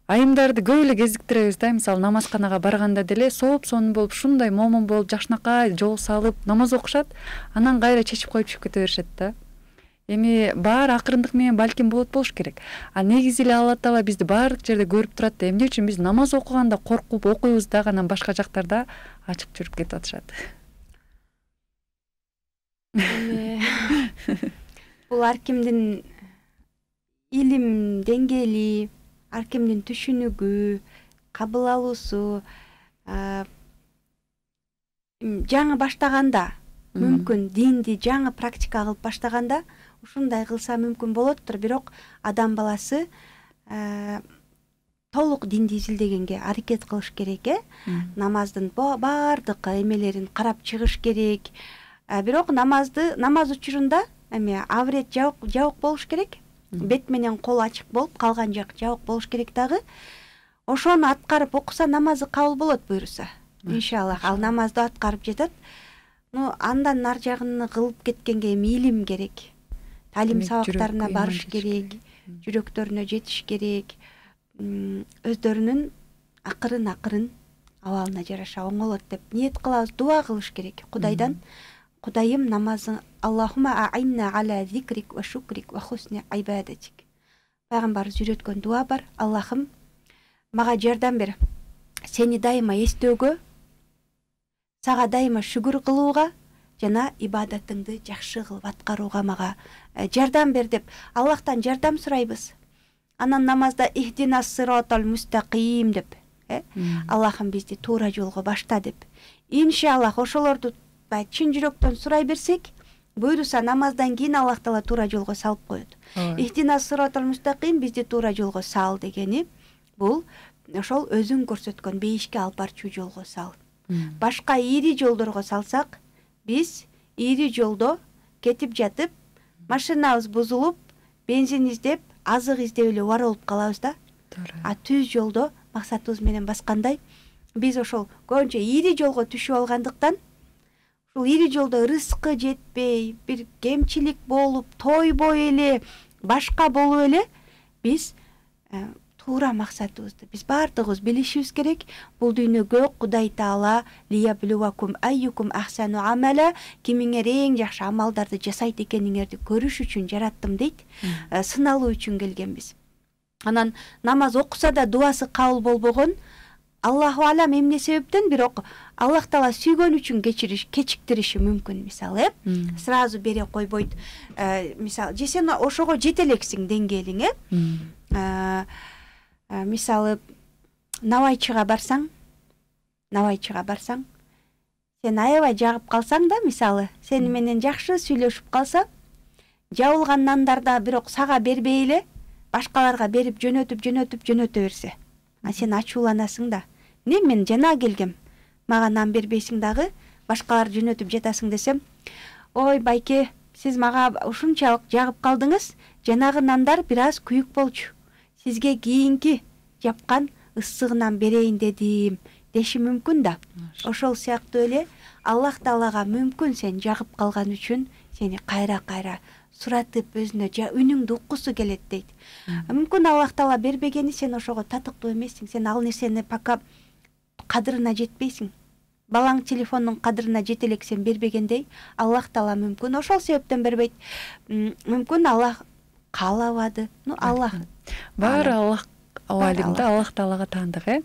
айымдарды көп эле кезиктиребиз да мисалы намазканага барганда деле соп сонун болуп ушундай момун болуп жакшынакай жол салып намаз окушат анан кайра чечип коюп чыгып кете беришет да эми баары акырындык менен балким болот болуш керек а негизи эле алла таала бизди баардык жерде көрүп турат да эмне үчүн биз намаз окуганда коркуп окуйбуз дагы анан башка жактарда ачык жүрүп кетип атышат бул ар кимдин илим деңгээли ар кимдин түшүнүгү кабыл алуусу жаңы баштаганда мүмкүн динди жаңы практика кылып баштаганда ушундай кылса мүмкүн болоттур бирок адам баласы э, толук динди изилдегенге аракет кылыш керек э намаздын баардык эмелерин карап чыгыш керек э, бирок намазды намаз учурунда эме аврет жабык болуш керек бет менен кол ачык болуп калган жак жабык болуш керек дагы ошону аткарып окуса намазы кабыл болот буюрса иншааллах ал намазды аткарып жатат ну андан нары жагын кылып кеткенге эми илим керек әлем сабақтарына барыш керек жүректеріне жетіш керек өздерінің ақырын ақырын абалына жараша оңолот деп ниет кылабыз дуа кылыш керек кудайдан кудайым намазың аллахума аинна аля зикрик ва шукрик ва хусни пайгамбарыбыз үйрөткөн дуа бар аллахым мага жардам бер сени дайыма эстөөгө сага дайыма шүгүр кылууга жана ибадатыңды жакшы кылып аткарууга мага э, жардам бер деп аллахтан жардам сурайбыз анан намазда ихдина сыратал мустакыйм деп э аллахым бизди туура жолго башта деп иншааллах ошолорду баягы э, чын жүрөктөн сурай берсек буйрса намаздан кийин аллах таала туура жолго салып коет ихдина мск бизди туура жолго сал дегени бул ошол өзүң көрсөткөн бейишке алып барчу жолго сал башка ири жолдорго салсак биз ири жолдо кетип жатып машинабыз бузулуп бензин издеп азык издеп эле убара болуп калабыз да туура а түз жолдо максатыбыз менен баскандай биз ошол көбүнчө ийри жолго түшүп алгандыктан ушул ийри жолдо ырыскы жетпей бир кемчилик болуп тойбой эле башка болуп эле биз э, туура максатыбызды биз баардыгыбыз билишибиз керек бул дүйнөгө кудай таала кимиңер эң жакшы амалдарды жасайт экениңерди көрүш үчүн жараттым дейт э, сыналуу үчүн келгенбиз анан намаз окуса да дубасы кабыл болбогон аллаху алам эмне себептен бирок аллах таала сүйгөн үчүнк кечиктириши мүмкүн мисалы э сразу бере койбойт э, мисалы же сен ошого жете элексиң деңгээлиң э мисалы навайчыга барсаң навайчыга барсаң сен аябай жагып калсаң да мисалы сени менен жакшы сүйлөшүп калса жабылган нандарда бирок сага бербей эле башкаларга берип жөнөтүп жөнөтүп жөнөтө берсе а сен ачууланасың да эмне мен жана келгем мага нан бербейсиң дагы башкаларды жөнөтүп жатасың десем ой байке сиз мага ушунчалык жагып калдыңыз жанагы нандар бир аз күйүк болчу сизге кийинки жапкан ыссыгынан берейин дедим деши мүмкүн да ошол сыяктуу эле аллах таалага мүмкүн сен жагып калган үчүн сени кайра кайра суратып өзүнө үнүңдү уккусу келет дейт мүмкүн аллах таала бербегени сен ошого татыктуу эмессиң сен ал нерсени пока кадырына жетпейсиң балаң телефондун кадырына жете элек сен бербегендей аллах таала мүмкүн ошол себептен бербейт мүмкүн аллах каалабады ну аллах баары аллах абалимде аллах таалага таандык э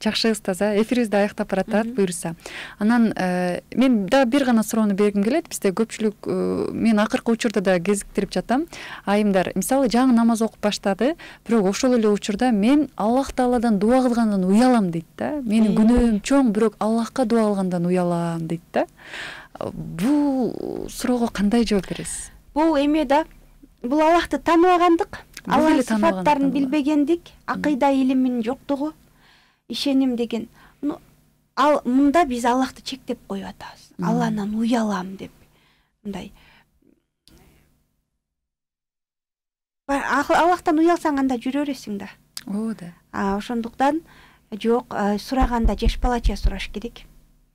жакшы ұстаза э? эфирибизди аяктап баратат буюрса анан э, мен да бир гана суроону бергим келет бизде көпчүлүк э, мен акыркы учурда да кезиктирип жатам айымдар мисалы жаңы намаз окуп баштады бирок ошол эле учурда мен аллах тааладан дуба кылгандан уялам дейт да менин күнөөм чоң бирок аллахка дуба кылгандан уялам дейт да бул суроого кандай жооп бересиз бул эме да бул аллахты тааныбагандык алланын сыфаттарын билбегендик акыйда илиминин жоктугу ишеним деген ну ал мында биз аллахты чектеп коюп атабыз алладан уялам деп мындай аллахтан уялсаң анда жүрө бересиң да ооба да ошондуктан жок сураганда жеш балача сураш керек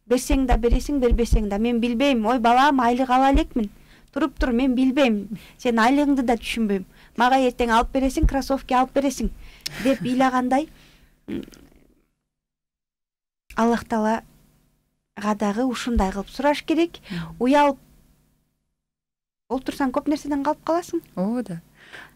берсең да бересиң бербесең да мен билбейм ой балам айлык ала элекмин туруп тур мен билбейм сен айлыгыңды да түшүнбөйм мага ертең алып бересің кроссовки алып бересің деп ыйлагандай аллах таалага дагы ушундай кылып сураш керек уялып отурсаң көп нерседен калып каласың ооба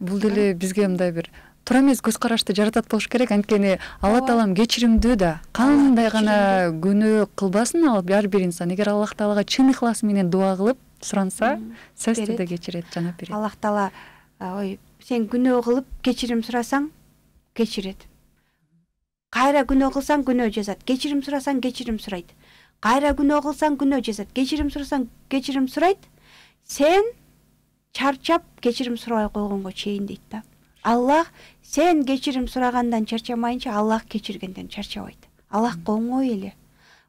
бул деле бизге мындай бир туура эмес көз карашты жаратат болуш керек анткени алла таалам кечиримдүү да кандай гана күнөө кылбасын ал ар бир инсан эгер аллах таалага чын ыхлас менен дуа кылып суранса сөзсүз түрдө кечирет жана берет аллах таала ой сен күнөө кылып кечирим сурасаң кечирет кайра күнөө кылсаң күнөө жазат кечирим сурасаң кечирим сурайт кайра күнөө кылсаң күнөө жазат кечирим сурасаң кечирим сурайт сен чарчап кечирим сурабай койгонго чейин дейт да аллах сен кечирим сурагандан чарчамайынча аллах кечиргенден чарчабайт аллахка оңой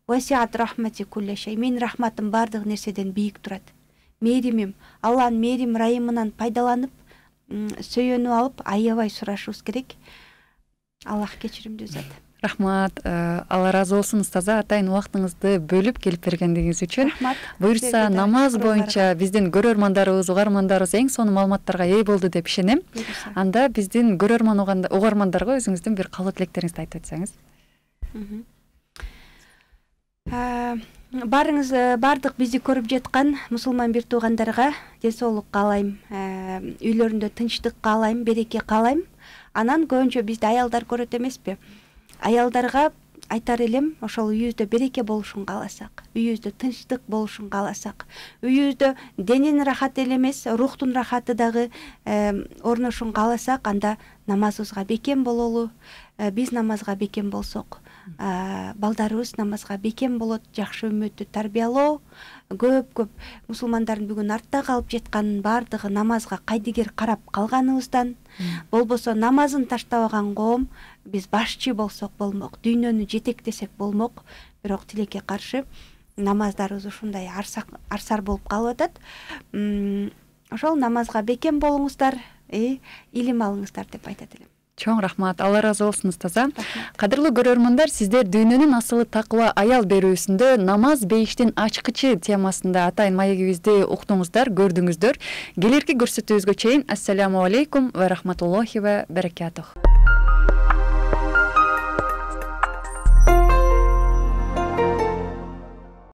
менин рахматым баардык нерседен бийик турат мээримим алланын мээрим ырайымынан пайдаланып сөйөнүп алып аябай сурашыбыз керек аллах кечиримдүү зат рахмат э, алла ыраазы болсун устаза атайын убактыңызды бөлүп келип бергендигиңиз үчүн рахмат буюрса намаз боюнча биздин көрөрмандарыбыз угармандарыбыз эң сонун маалыматтарга ээ болду деп ишенем анда биздин көрөрман угармандарга өзүңүздүн бир каалоо тилектериңизди айтып өтсөңүз барыңыз бардық бізді көріп жатқан мұсылман бир туугандарга қалайым, каалайм ә, үйлөрүндө тынчтык каалайм береке қалайым. анан көбүнчө бизди аялдар көрөт пе? аялдарга айтар элем ошол үйүбүздө береке болушун қаласақ, үйүбүздө тынчтык болушун қаласақ. үйүбүздө дененин рахаты эле эмес рухтун рахаты дагы ә, орношун кааласак анда намазыбызга бекем бололу ә, биз намазга бекем болсок балдарыбыз намазга бекем болот жакшы үмүттү тарбиялоо көп көп мусулмандардын бүгүн артта калып жатканын баардыгы намазга кайдыгер карап калганыбыздан болбосо намазын таштабаган коом биз башчы болсок болмок дүйнөнү жетектесек болмок бирок тилекке каршы намаздарыбыз ушундай арсар болуп калып атат ошол намазга бекем болуңуздар и илим алыңыздар деп айтат элем чоң рахмат алла ыраазы болсун ұстаза кадырлуу көрөрмандар сиздер дүйнөнүн асылы такыба аял берүүсүндө намаз бейиштин ачкычы темасында атайын маегибизди уктуңуздар көрдүңүздөр келерки көрсөтүүбүзгө чейин ассаламу алейкум ва рахматуллахи ва баракатух